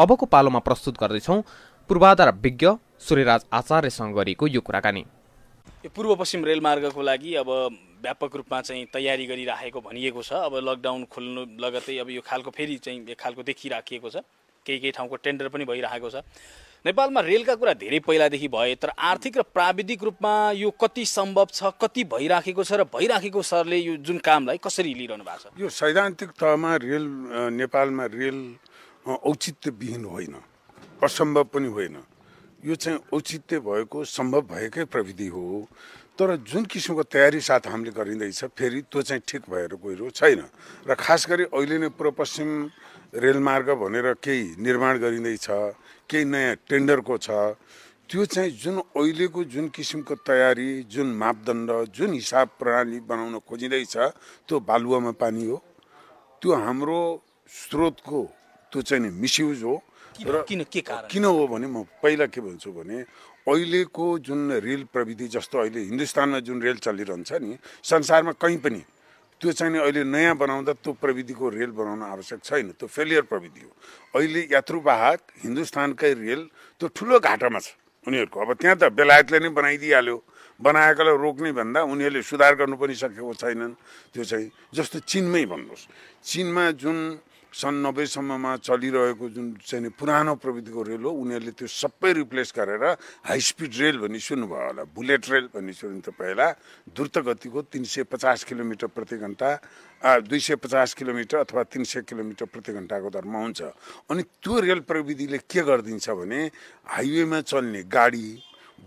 अबको पालोमा प्रस्तुत गर्दैछौँ पूर्वाधार विज्ञ सूर्यराज आचार्यसँग गरेको यो कुराकानी यो पूर्व पश्चिम रेलमार्गको लागि अब व्यापक रूपमा चाहिँ तयारी गरिराखेको भनिएको छ अब लकडाउन खोल्नु लगतै अब यो खालको फेरि चाहिँ एक खालको देखिराखिएको छ केही केही ठाउँको टेन्डर पनि भइरहेको छ नेपालमा रेलका कुरा धेरै पहिलादेखि भए तर आर्थिक र प्राविधिक रूपमा यो कति सम्भव छ कति भइराखेको छ र भइराखेको सरले यो जुन कामलाई कसरी लिइरहनु भएको छ यो सैद्धान्तिक तहमा रेल नेपालमा रेल औचित्यविहीन होइन असम्भव पनि होइन यो चाहिँ औचित्य भएको सम्भव भएकै प्रविधि हो तर जुन किसिमको तयारी साथ हामीले गरिँदैछ फेरि त्यो चाहिँ ठिक भएर गइरहेको छैन र खास गरी अहिले नै पूर्व पश्चिम रेलमार्ग भनेर केही निर्माण गरिँदैछ केही नयाँ टेन्डरको छ त्यो चाहिँ जुन अहिलेको जुन किसिमको तयारी जुन मापदण्ड जुन हिसाब प्रणाली बनाउन खोजिँदैछ त्यो बालुवामा पानी हो त्यो हाम्रो स्रोतको त्यो चाहिँ नि मिसयुज हो र किन के कारण किन हो भने म पहिला के भन्छु भने अहिलेको जुन रेल प्रविधि जस्तो अहिले हिन्दुस्तानमा जुन रेल चलिरहन्छ नि संसारमा कहीँ पनि त्यो चाहिँ अहिले नयाँ बनाउँदा त्यो प्रविधिको रेल बनाउन आवश्यक छैन त्यो फेलियर प्रविधि हो अहिले यात्रुवाहक हिन्दुस्तानकै रेल त्यो ठुलो घाटामा छ उनीहरूको अब त्यहाँ त बेलायतले नै बनाइदिइहाल्यो बनाएकोलाई रोक्ने भन्दा उनीहरूले सुधार गर्नु पनि सकेको छैनन् त्यो चाहिँ जस्तो चिनमै भन्नुहोस् चिनमा जुन सन् नब्बेसम्ममा चलिरहेको जुन चाहिँ पुरानो प्रविधिको रेल हो उनीहरूले त्यो सबै रिप्लेस गरेर हाई स्पिड रेल भन्ने सुन्नुभयो होला बुलेट रेल भन्ने सुन्नु पहिला द्रुत गतिको तिन सय पचास किलोमिटर प्रति घन्टा दुई सय पचास किलोमिटर अथवा तिन सय किलोमिटर प्रति घन्टाको दरमा हुन्छ अनि त्यो रेल प्रविधिले के गरिदिन्छ भने हाइवेमा चल्ने गाडी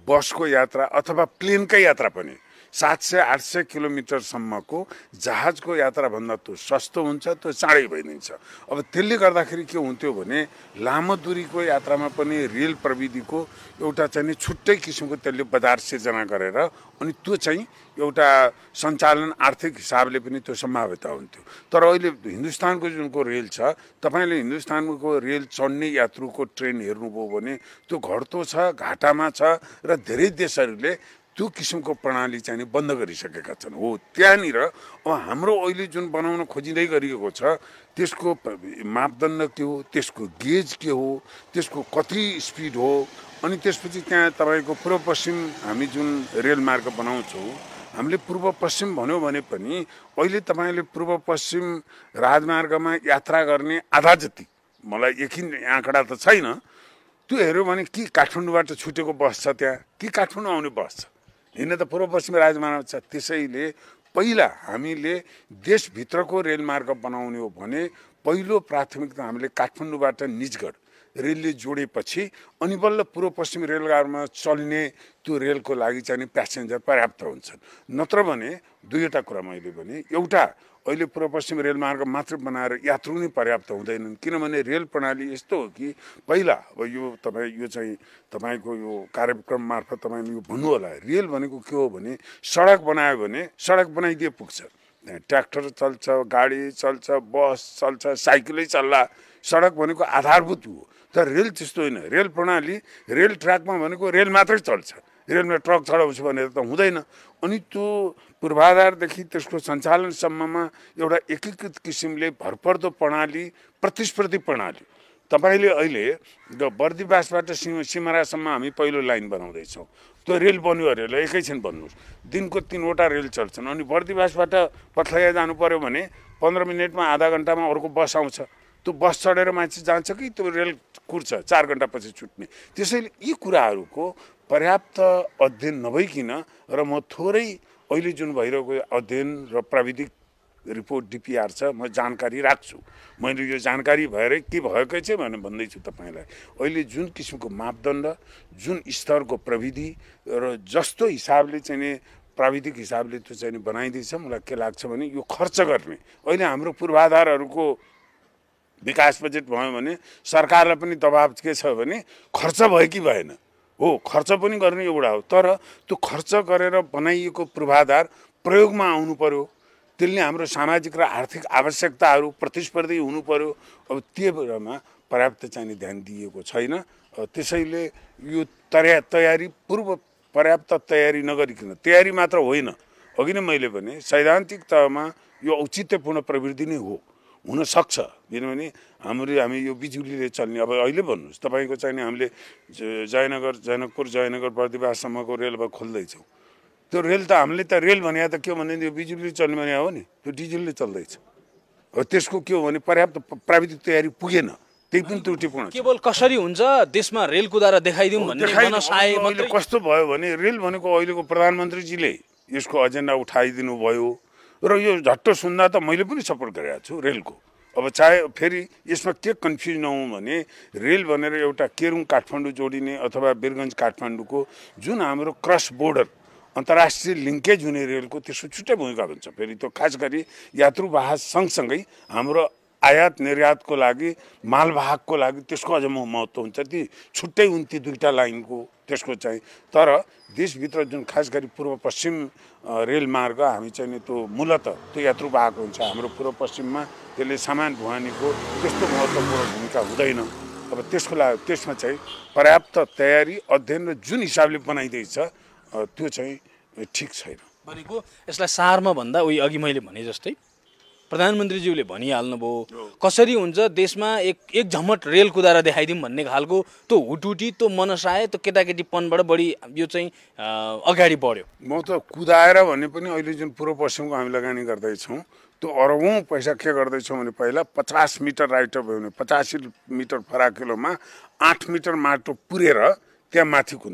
बसको यात्रा अथवा प्लेनकै यात्रा पनि सात सय आठ सय किलोमिटरसम्मको जहाजको यात्राभन्दा त्यो सस्तो हुन्छ त्यो चाँडै भइदिन्छ अब त्यसले गर्दाखेरि के हुन्थ्यो भने लामो दुरीको यात्रामा पनि रेल प्रविधिको एउटा चाहिँ छुट्टै किसिमको त्यसले बजार सिर्जना गरेर अनि त्यो चाहिँ एउटा सञ्चालन आर्थिक हिसाबले पनि त्यो सम्भाव्यता हुन्थ्यो तर अहिले हिन्दुस्तानको जुनको रेल छ तपाईँले हिन्दुस्तानको रेल चढ्ने यात्रुको ट्रेन हेर्नुभयो भने त्यो घट्दो छ घाटामा छ र धेरै देशहरूले त्यो किसिमको प्रणाली चाहिँ बन्द गरिसकेका छन् हो त्यहाँनिर अब हाम्रो अहिले जुन बनाउन खोजिँदै गरिएको छ त्यसको मापदण्ड के हो त्यसको गेज के हो त्यसको कति स्पिड हो अनि त्यसपछि त्यहाँ तपाईँको पूर्व पश्चिम हामी जुन रेल मार्ग बनाउँछौँ हामीले पूर्व पश्चिम भन्यो भने पनि अहिले तपाईँले पूर्व पश्चिम राजमार्गमा यात्रा गर्ने आधा जति मलाई यकिन आँकडा त छैन त्यो हेऱ्यो भने के काठमाडौँबाट छुटेको बस छ त्यहाँ कि काठमाडौँ आउने बस छ त पूर्व पश्चिम राजमार्ग छ त्यसैले पहिला हामीले देशभित्रको रेलमार्ग बनाउने हो भने पहिलो प्राथमिकता हामीले काठमाडौँबाट निजगढ रेलले जोडेपछि अनि बल्ल पूर्व पश्चिम रेलगाडमा चलिने त्यो रेलको लागि चाहिँ प्यासेन्जर पर्याप्त हुन्छन् नत्र भने दुईवटा कुरा मैले भने एउटा अहिले पूर्व पश्चिम रेलमार्ग मात्र बनाएर यात्रु नै पर्याप्त हुँदैनन् किनभने रेल प्रणाली यस्तो हो कि पहिला अब यो तपाईँ यो चाहिँ तपाईँको यो कार्यक्रम मार्फत तपाईँले यो भन्नु होला रेल भनेको के हो भने सडक बनायो भने सडक बनाइदिए पुग्छ ट्र्याक्टर चल्छ गाडी चल्छ बस चल्छ साइकलै चल्ला सडक भनेको आधारभूत हो तर रेल त्यस्तो होइन रेल प्रणाली रेल ट्र्याकमा भनेको रेल मात्रै चल्छ रेलमा ट्रक चढाउँछु भनेर त हुँदैन अनि त्यो पूर्वाधारदेखि त्यसको सञ्चालनसम्ममा एउटा एकीकृत किसिमले भरपर्दो प्रणाली प्रतिस्पर्धी प्रणाली तपाईँले अहिले बर्दिवासबाट सिम सिमरासम्म हामी पहिलो लाइन बनाउँदैछौँ त्यो रेल बन्यो अरे एकैछिन भन्नुहोस् दिनको तिनवटा रेल चल्छन् अनि बर्दिवासबाट पथलैया जानु पऱ्यो भने पन्ध्र मिनटमा आधा घन्टामा अर्को बस आउँछ त्यो बस चढेर मान्छे जान्छ कि त्यो रेल कुर्छ चार घन्टापछि छुट्ने त्यसैले यी कुराहरूको पर्याप्त अध्ययन नभइकन र म थोरै अहिले जुन भइरहेको अध्ययन र प्राविधिक रिपोर्ट डिपिआर छ म जानकारी राख्छु मैले यो जानकारी भएर के भएकै चाहिँ भनेर भन्दैछु तपाईँलाई अहिले जुन किसिमको मापदण्ड जुन स्तरको प्रविधि र जस्तो हिसाबले चाहिँ नि प्राविधिक हिसाबले त्यो चाहिँ बनाइँदैछ मलाई के लाग्छ भने यो खर्च गर्ने अहिले हाम्रो पूर्वाधारहरूको विकास बजेट भयो भने सरकारलाई पनि दबाब के छ भने खर्च भयो कि भएन हो खर्च पनि गर्ने एउटा हो तर त्यो खर्च गरेर बनाइएको पूर्वाधार प्रयोगमा आउनु पऱ्यो त्यसले हाम्रो सामाजिक र आर्थिक आवश्यकताहरू प्रतिस्पर्धी हुनु पऱ्यो अब त्यो कुरामा पर्याप्त चाहिँ ध्यान दिएको छैन त्यसैले यो तया तयारी पूर्व पर्याप्त तयारी नगरिकन तयारी मात्र होइन अघि नै मैले भने सैद्धान्तिक तहमा यो औचित्यपूर्ण प्रवृत्ति नै हो हुनसक्छ किनभने हाम्रो हामी यो बिजुलीले चल्ने अब अहिले भन्नुहोस् तपाईँको चाहिने हामीले जयनगर जनकपुर जयनगर प्रतिभासम्मको रेल अब खोल्दैछौँ त्यो रेल त हामीले त रेल भने त के हो भने यो बिजुलीले चल्ने भने हो नि त्यो डिजलले चल्दैछ हो त्यसको के हो भने पर्याप्त प्राविधिक तयारी पुगेन त्यही पनि त्रुटिपूर्ण केवल कसरी हुन्छ देशमा रेल कुदाएर देखाइदिउँ अहिले कस्तो भयो भने रेल भनेको अहिलेको प्रधानमन्त्रीजीले यसको एजेन्डा उठाइदिनु भयो र यो झट्ट सुन्दा त मैले पनि सपोर्ट गरेको छु रेलको अब चाहे फेरि यसमा के कन्फ्युज नहौँ भने रेल भनेर एउटा केरुङ काठमाडौँ जोडिने अथवा बिरगन्ज काठमाडौँको जुन हाम्रो क्रस बोर्डर अन्तर्राष्ट्रिय लिङ्केज हुने रेलको त्यसको छुट्टै भूमिका हुन्छ फेरि त्यो खास गरी यात्रुवाह सँगसँगै हाम्रो आयात निर्यातको लागि मालवाहकको लागि त्यसको अझ म महत्त्व हुन्छ ती छुट्टै हुन् ती दुईवटा लाइनको त्यसको चाहिँ तर देशभित्र जुन खास गरी पूर्व पश्चिम रेल मार्ग हामी चाहिँ नि त्यो मूलत त्यो यात्रु भएको हुन्छ हाम्रो पूर्व पश्चिममा त्यसले सामान भुवानीको त्यस्तो महत्त्वपूर्ण भूमिका हुँदैन अब त्यसको लागि त्यसमा चाहिँ पर्याप्त तयारी अध्ययन र जुन हिसाबले बनाइँदैछ त्यो चाहिँ ठिक छैन भनेको यसलाई सारमा भन्दा उयो अघि मैले भने जस्तै प्रधानमन्त्रीज्यूले भनिहाल्नुभयो कसरी हुन्छ देशमा एक एक झमट रेल कुदाएर देखाइदिउँ भन्ने खालको त्यो हुटुटी त्यो मनसाय त्यो केटाकेटीपनबाट बढी यो चाहिँ अगाडि बढ्यो म त कुदाएर भने पनि अहिले जुन पूर्व पश्चिमको हामी लगानी गर्दैछौँ त्यो अरबौँ पैसा के गर्दैछौँ भने पहिला पचास मिटर राइट भयो भने पचासी मिटर फराकिलोमा आठ मिटर माटो पुरेर त्यहाँ माथि हो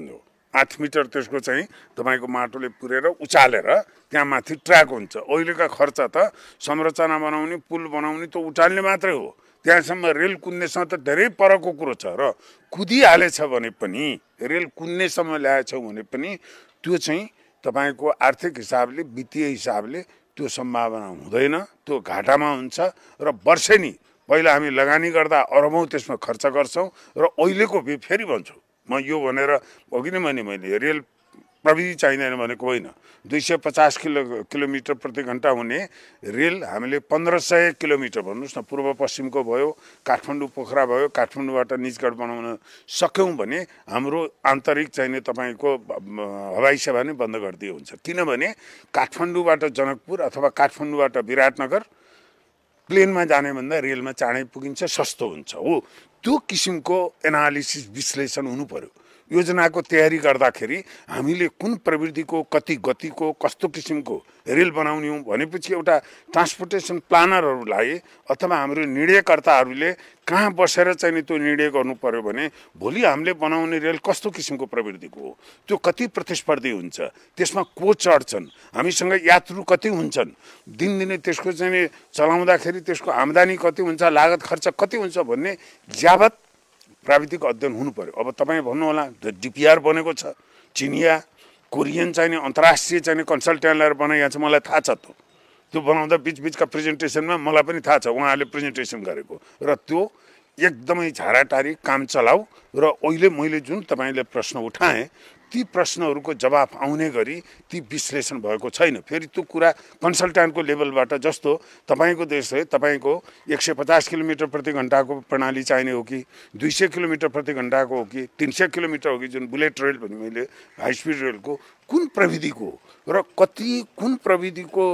आठ मिटर त्यसको चाहिँ तपाईँको माटोले पुरेर उचालेर त्यहाँ माथि ट्र्याक हुन्छ अहिलेका खर्च त संरचना बनाउने पुल बनाउने त उचाल्ने मात्रै हो त्यहाँसम्म रेल कुद्नेसँग त धेरै परको कुरो छ र कुदिहालेछ भने पनि रेल कुद्नेसम्म ल्याएछौँ भने पनि त्यो चाहिँ तपाईँको आर्थिक हिसाबले वित्तीय हिसाबले त्यो सम्भावना हुँदैन त्यो घाटामा हुन्छ र वर्षेनी पहिला हामी लगानी गर्दा अरबौँ त्यसमा खर्च गर्छौँ र अहिलेको फेरि भन्छौँ म यो भनेर अघि नै भने मैले रेल प्रविधि चाहिँदैन भनेको होइन दुई सय पचास किलो किलोमिटर प्रति घन्टा हुने रेल हामीले पन्ध्र सय किलोमिटर भन्नुहोस् न पूर्व पश्चिमको भयो काठमाडौँ पोखरा भयो काठमाडौँबाट निजगढ बनाउन सक्यौँ भने हाम्रो आन्तरिक चाहिने तपाईँको हवाई सेवा नै बन्द गरिदियो हुन्छ किनभने काठमाडौँबाट जनकपुर अथवा काठमाडौँबाट विराटनगर प्लेनमा जाने भन्दा रेलमा चाँडै पुगिन्छ सस्तो हुन्छ हो त्यो किसिमको एनालिसिस विश्लेषण हुनु पर्यो योजनाको तयारी गर्दाखेरि हामीले कुन प्रविधिको कति गतिको कस्तो किसिमको रेल बनाउने हो भनेपछि एउटा ट्रान्सपोर्टेसन प्लानरहरूलाई अथवा हाम्रो निर्णयकर्ताहरूले कहाँ बसेर चाहिँ त्यो निर्णय गर्नु पऱ्यो भने भोलि हामीले बनाउने रेल कस्तो किसिमको प्रविधिको हो त्यो कति प्रतिस्पर्धी हुन्छ त्यसमा को चढ्छन् हामीसँग यात्रु कति हुन्छन् दिनदिनै त्यसको चाहिँ चलाउँदाखेरि त्यसको आम्दानी कति हुन्छ लागत खर्च कति हुन्छ भन्ने ज्यावत प्राविधिक अध्ययन हुनु पऱ्यो अब तपाईँ भन्नुहोला डिपिआर बनेको छ चिनिया कोरियन चाहिने अन्तर्राष्ट्रिय चाहिने कन्सल्ट्यान्ट ल्याएर बनाइएको छ मलाई थाहा छ त्यो त्यो बनाउँदा बिचबिचका प्रेजेन्टेसनमा मलाई पनि थाहा छ उहाँहरूले प्रेजेन्टेसन गरेको र त्यो एकदमै झाराटारी काम चलाऊ र अहिले मैले जुन तपाईँले प्रश्न उठाएँ ती प्रश्नहरूको जवाफ आउने गरी ती विश्लेषण भएको छैन फेरि त्यो कुरा कन्सल्ट्यान्टको लेभलबाट जस्तो तपाईँको देशले तपाईँको एक सय पचास किलोमिटर प्रति घन्टाको प्रणाली चाहिने हो कि दुई सय किलोमिटर प्रति घन्टाको हो कि तिन सय किलोमिटर हो कि जुन बुलेट रेल भन्यो मैले हाई स्पिड रेलको कुन प्रविधिको र कति कुन प्रविधिको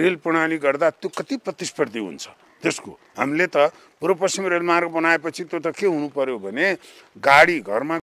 रेल प्रणाली गर्दा त्यो कति प्रतिस्पर्धी हुन्छ त्यसको हामीले त पूर्व पश्चिम रेलमार्ग बनाएपछि त्यो त के हुनु पर्यो भने गाडी घरमा